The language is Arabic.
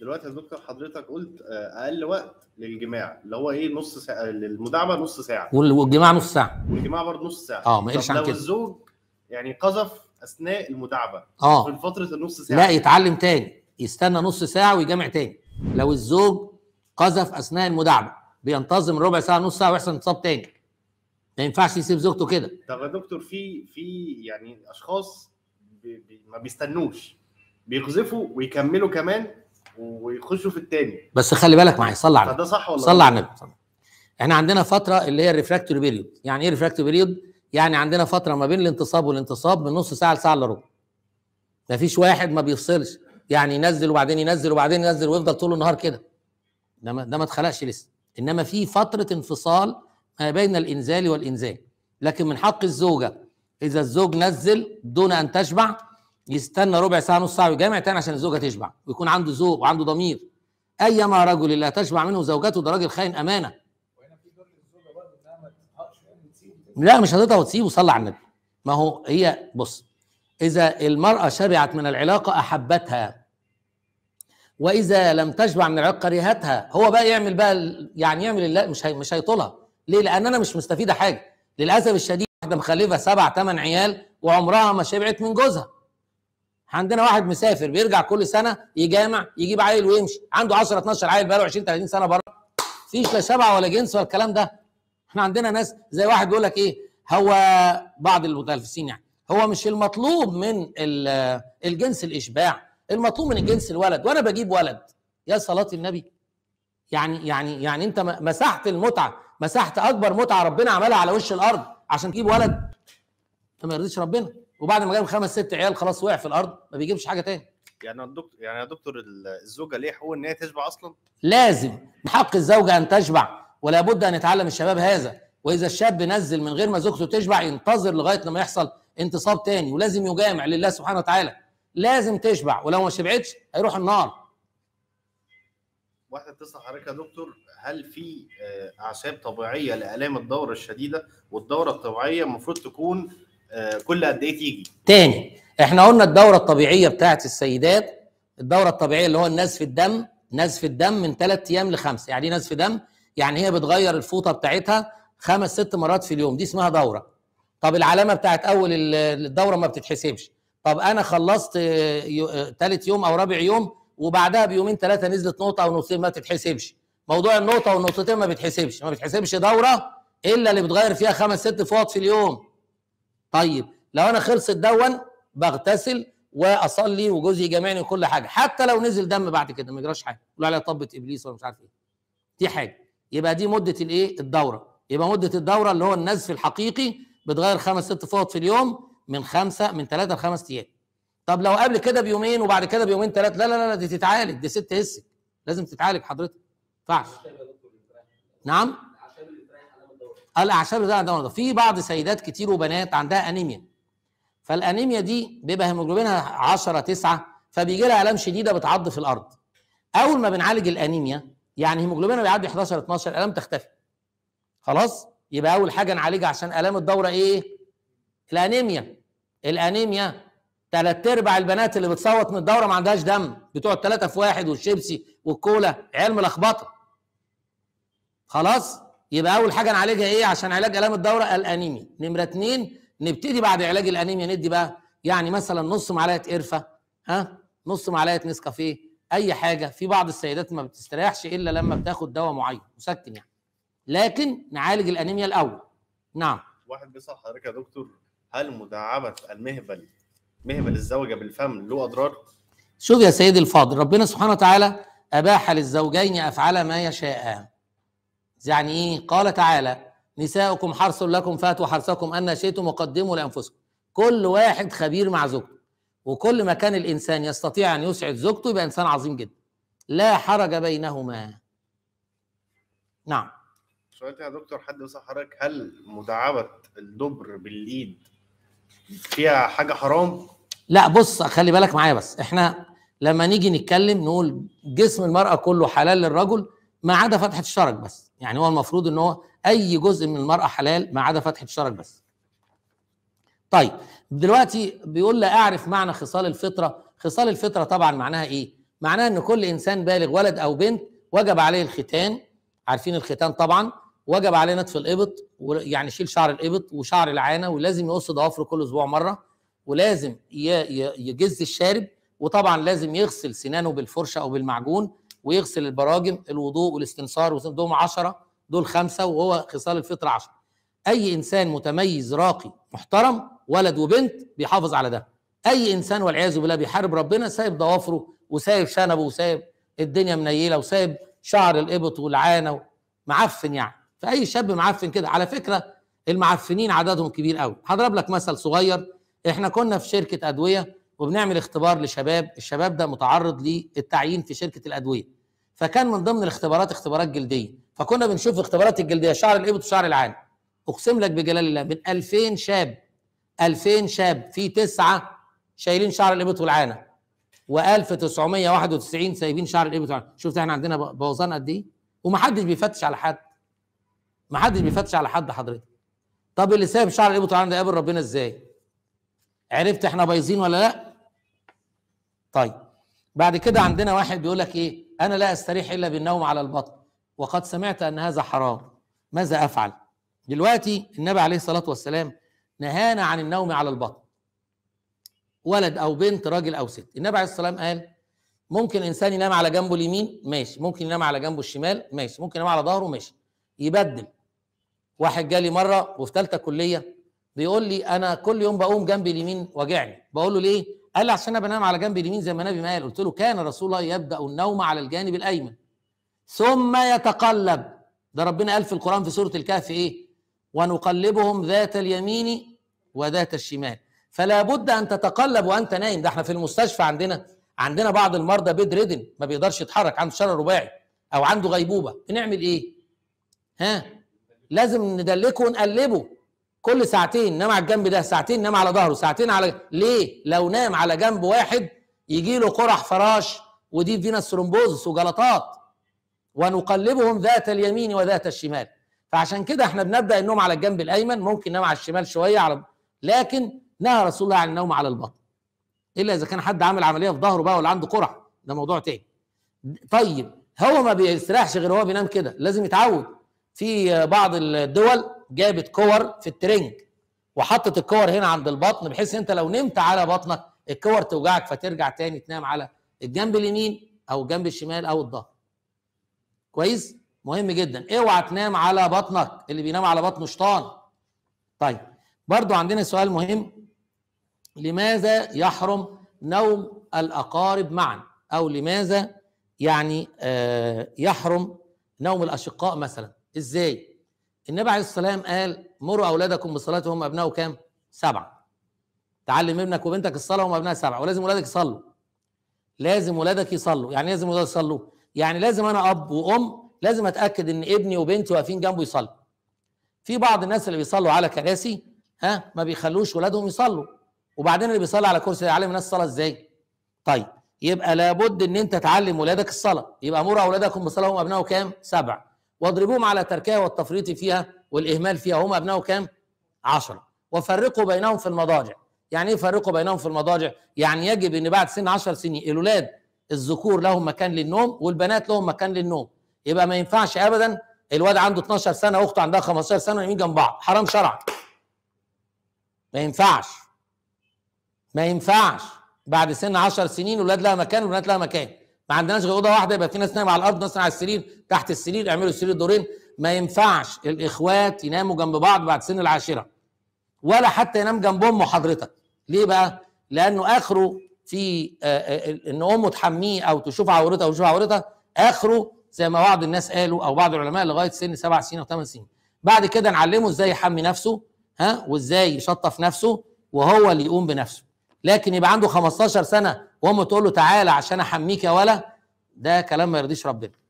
دلوقتي يا دكتور حضرتك قلت آه، اقل وقت للجماع اللي هو ايه نص ساعه للمداعبه نص ساعه والجماع نص ساعه والجماع برضه نص ساعه اه ما قالش عن كده لو الزوج يعني قذف اثناء المداعبه اه في فتره النص ساعه لا يتعلم تاني يستنى نص ساعه ويجامع تاني لو الزوج قذف اثناء المداعبه بينتظم ربع ساعه نص ساعه ويحصل انتصاب تاني ما ينفعش يسيب زوجته كده طب يا دكتور في في يعني اشخاص بي بي ما بيستنوش بيقذفوا ويكملوا كمان ويخشوا في الثاني بس خلي بالك معايا صلى على النبي ده صح ولا صلى على النبي احنا عندنا فتره اللي هي الريفراكتوري بيريود يعني ايه ريفراكتوري بيريود يعني عندنا فتره ما بين الانتصاب والانتصاب من نص ساعه لساعه الا ربع مفيش واحد ما بيفصلش يعني ينزل وبعدين ينزل وبعدين ينزل ويفضل طول النهار كده ده ما, ده ما اتخلقش لسه انما في فتره انفصال ما بين الانزال والانزال لكن من حق الزوجه اذا الزوج نزل دون ان تشبع يستنى ربع ساعه نص ساعه ويجامع تاني عشان الزوجه تشبع ويكون عنده ذوق وعنده ضمير ايما رجل لا تشبع منه زوجته ده راجل خاين امانه لا مش هتقطع وتسيبه صلى على النبي ما هو هي بص اذا المراه شبعت من العلاقه احبتها واذا لم تشبع من العلاقه كرهتها هو بقى يعمل بقى يعني يعمل اللي مش هي مش هيطولها ليه لان انا مش مستفيده حاجه للاسف الشديد واحده مخلفه سبع ثمان عيال وعمرها ما شبعت من جوزها عندنا واحد مسافر بيرجع كل سنه يجامع يجيب عيل ويمشي عنده 10 12 عيل بقاله 20 30 سنه بره مفيش لا شبع ولا جنس ولا الكلام ده احنا عندنا ناس زي واحد بيقول لك ايه هو بعض المتلفسين يعني هو مش المطلوب من الجنس الاشباع المطلوب من الجنس الولد وانا بجيب ولد يا صلاه النبي يعني يعني يعني انت مسحت المتعه مسحت اكبر متعه ربنا عملها على وش الارض عشان تجيب ولد ما يرضيش ربنا وبعد ما جاب خمس ست عيال خلاص وقع في الارض ما بيجيبش حاجه تاني يعني الدكتور يعني يا دكتور الزوجه ليه حقوق ان هي تشبع اصلا لازم حق الزوجه ان تشبع ولا بد ان يتعلم الشباب هذا واذا الشاب نزل من غير ما زوجته تشبع ينتظر لغايه لما يحصل انتصاب تاني ولازم يجامع لله سبحانه وتعالى لازم تشبع ولو ما شبعتش هيروح النار واحده بتسال حضرتك يا دكتور هل في آه، اعشاب طبيعيه لالام الدوره الشديده والدوره الطبيعيه المفروض تكون آه، كل قد ايه تيجي؟ تاني احنا قلنا الدوره الطبيعيه بتاعت السيدات الدوره الطبيعيه اللي هو النزف الدم نزف الدم من ثلاث ايام لخمسه يعني ايه نزف دم؟ يعني هي بتغير الفوطه بتاعتها خمس ست مرات في اليوم دي اسمها دوره طب العلامه بتاعت اول الدوره ما بتتحسبش طب انا خلصت ثالث آه، آه، يوم او رابع يوم وبعدها بيومين ثلاثه نزلت نقطه او نقطتين ما بتتحسبش موضوع النقطه والنقطتين ما بتحسبش ما بتحسبش دوره الا اللي بتغير فيها خمس ست فوط في اليوم طيب لو انا خلصت دون بغتسل واصلي وجوزي يجامعني وكل حاجه حتى لو نزل دم بعد كده ما يجراش حاجه يقول عليها طبه ابليس ولا مش عارف ايه دي حاجه يبقى دي مده الايه الدوره يبقى مده الدوره اللي هو النزف الحقيقي بتغير خمس ست فوط في اليوم من خمسه من ثلاثه لخمس ايام طب لو قبل كده بيومين وبعد كده بيومين ثلاثه لا لا لا, لا دي تتعالج دي ست هسك لازم تتعالج حضرتك ما ينفعش نعم الاعشاب ده عندها في بعض سيدات كتير وبنات عندها انيميا فالانيميا دي بيبقى هيموجلوبينها 10 9 فبيجي لها الام شديده بتعض في الارض اول ما بنعالج الانيميا يعني هيموجلوبينها بيعدي 11 12 الام تختفي خلاص يبقى اول حاجه نعالجها عشان الام الدوره ايه الانيميا الانيميا ثلاث ارباع البنات اللي بتصوت من الدوره ما عندهاش دم بتوع الثلاثه في واحد والشيبسي والكولا عيال ملخبطه خلاص يبقى اول حاجه نعالجها ايه عشان علاج الام الدوره الانيمي نمره اتنين نبتدي بعد علاج الانيميا ندي بقى يعني مثلا نص معلقه قرفه ها نص معلقه نسكافيه اي حاجه في بعض السيدات ما بتستريحش الا لما بتاخد دواء معين مسكن يعني لكن نعالج الانيميا الاول نعم واحد بيسال حضرتك يا دكتور هل مداعبه المهبل مهبل الزوجه بالفم له اضرار شوف يا سيدي الفاضل ربنا سبحانه وتعالى اباح للزوجين افعال ما يشاءان يعني ايه قال تعالى نساؤكم حرث لكم فاتوا حرثكم ان شئتم وقدموا لانفسكم كل واحد خبير مع زوجته وكل ما كان الانسان يستطيع ان يسعد زوجته يبقى انسان عظيم جدا لا حرج بينهما نعم سؤال يا دكتور حد يسأل حضرتك هل مداعبة الدبر بالليد فيها حاجة حرام؟ لا بص خلي بالك معايا بس احنا لما نيجي نتكلم نقول جسم المرأة كله حلال للرجل ما عدا فتحه الشرج بس يعني هو المفروض ان هو اي جزء من المراه حلال ما عدا فتحه الشرج بس طيب دلوقتي بيقول لا اعرف معنى خصال الفطره خصال الفطره طبعا معناها ايه معناها ان كل انسان بالغ ولد او بنت وجب عليه الختان عارفين الختان طبعا وجب عليه نتف الابط يعني يشيل شعر الابط وشعر العانه ولازم يقص ضوافره كل اسبوع مره ولازم يجز الشارب وطبعا لازم يغسل سنانه بالفرشه او بالمعجون ويغسل البراجم الوضوء والاستنصار دول عشرة دول خمسة وهو خصال الفطرة عشرة أي إنسان متميز راقي محترم ولد وبنت بيحافظ على ده أي إنسان والعياذ بالله بيحارب ربنا سايب ضوافره وسايب شنبه وسايب الدنيا منيلة وسايب شعر الإبط والعانة معفن يعني فأي شاب معفن كده على فكرة المعفنين عددهم كبير قوي هضرب لك مثل صغير احنا كنا في شركة أدوية وبنعمل اختبار لشباب الشباب ده متعرض للتعيين في شركه الادويه فكان من ضمن الاختبارات اختبارات جلديه فكنا بنشوف اختبارات الجلديه شعر الابط وشعر العان اقسم لك بجلال الله من 2000 شاب 2000 شاب في تسعه شايلين شعر الابط والعانه و1991 سايبين شعر الابط والعانه شفت احنا عندنا بوظان قد ايه ومحدش بيفتش على حد محدش بيفتش على حد حضرتك طب اللي سايب شعر الابط والعانه ده قابل ربنا ازاي عرفت احنا بايظين ولا لا طيب بعد كده عندنا واحد بيقول لك ايه انا لا استريح الا بالنوم على البطن وقد سمعت ان هذا حرام ماذا افعل دلوقتي النبي عليه الصلاه والسلام نهانا عن النوم على البطن ولد او بنت راجل او ست النبي عليه الصلاه والسلام قال ممكن انسان ينام على جنبه اليمين ماشي ممكن ينام على جنبه الشمال ماشي ممكن ينام على ظهره ماشي يبدل واحد جالي مره وفي ثالثه كليه بيقول لي انا كل يوم بقوم جنب اليمين واجعني بقول له ليه قال لي عشان انا بنام على جنب اليمين زي ما النبي ما قال قلت له كان رسول الله يبدا النوم على الجانب الايمن ثم يتقلب ده ربنا قال في القران في سوره الكهف ايه ونقلبهم ذات اليمين وذات الشمال فلا بد ان تتقلب وانت نايم ده احنا في المستشفى عندنا عندنا بعض المرضى بيد ردن ما بيقدرش يتحرك عنده شلل رباعي او عنده غيبوبه بنعمل ايه ها لازم ندلكه ونقلبه كل ساعتين نام على الجنب ده ساعتين نام على ظهره ساعتين على ليه لو نام على جنب واحد يجي له قرح فراش ودي فينس ثرومبوزس وجلطات ونقلبهم ذات اليمين وذات الشمال فعشان كده احنا بنبدا النوم على الجنب الايمن ممكن نام على الشمال شويه على لكن نهى رسول الله عن النوم على البطن الا اذا كان حد عامل عمليه في ظهره بقى ولا عنده قرح ده موضوع تاني طيب هو ما بيستريحش غير هو بينام كده لازم يتعود في بعض الدول جابت كور في الترنج وحطت الكور هنا عند البطن بحيث انت لو نمت على بطنك الكور توجعك فترجع تاني تنام على الجنب اليمين او الجنب الشمال او الظهر كويس مهم جدا اوعى تنام على بطنك اللي بينام على بطنه شطان طيب برضو عندنا سؤال مهم لماذا يحرم نوم الاقارب معا او لماذا يعني آه، يحرم نوم الاشقاء مثلا ازاي النبي عليه الصلاه والسلام قال مروا اولادكم بالصلاه وهم ابناء كام؟ سبعه. تعلم ابنك وبنتك الصلاه وهم ابناء سبعه ولازم اولادك يصلوا. لازم اولادك يصلوا، يعني إيه لازم اولادك يصلوا، يعني لازم انا اب وام لازم اتاكد ان ابني وبنتي واقفين جنبه يصلوا. في بعض الناس اللي بيصلوا على كراسي ها ما بيخلوش ولادهم يصلوا وبعدين اللي بيصلي على كرسي يعلم الناس الصلاه ازاي؟ طيب يبقى لابد ان انت تعلم ولادك الصلاه، يبقى مروا اولادكم بالصلاه وهم ابناء كام؟ سبعه. واضربوهم على تركها والتفريط فيها والإهمال فيها هم أبناء كام؟ عشرة وفرقوا بينهم في المضاجع يعني ايه فرقوا بينهم في المضاجع؟ يعني يجب ان بعد سن 10 سنين الاولاد الذكور لهم مكان للنوم والبنات لهم مكان للنوم يبقى ما ينفعش ابدا الواد عنده 12 سنه اخته عندها 15 سنه ونايمين جنب بعض حرام شرعا ما ينفعش ما ينفعش بعد سن 10 سنين الاولاد لها مكان والبنات لها مكان ما عندناش غير اوضه واحده يبقى في ناس نايمه على الارض ناس على السرير تحت السرير اعملوا السرير دورين ما ينفعش الاخوات يناموا جنب بعض بعد سن العاشره ولا حتى ينام جنب امه حضرتك ليه بقى لانه اخره في آه، آه، ان امه تحميه او تشوف عورتها او تشوف عورتها اخره زي ما بعض الناس قالوا او بعض العلماء لغايه سن سبع سنين او ثمان سنين بعد كده نعلمه ازاي يحمي نفسه ها وازاي يشطف نفسه وهو اللي يقوم بنفسه لكن يبقى عنده 15 سنه وامه تقول له تعالى عشان احميك يا ولا ده كلام ما يرضيش ربنا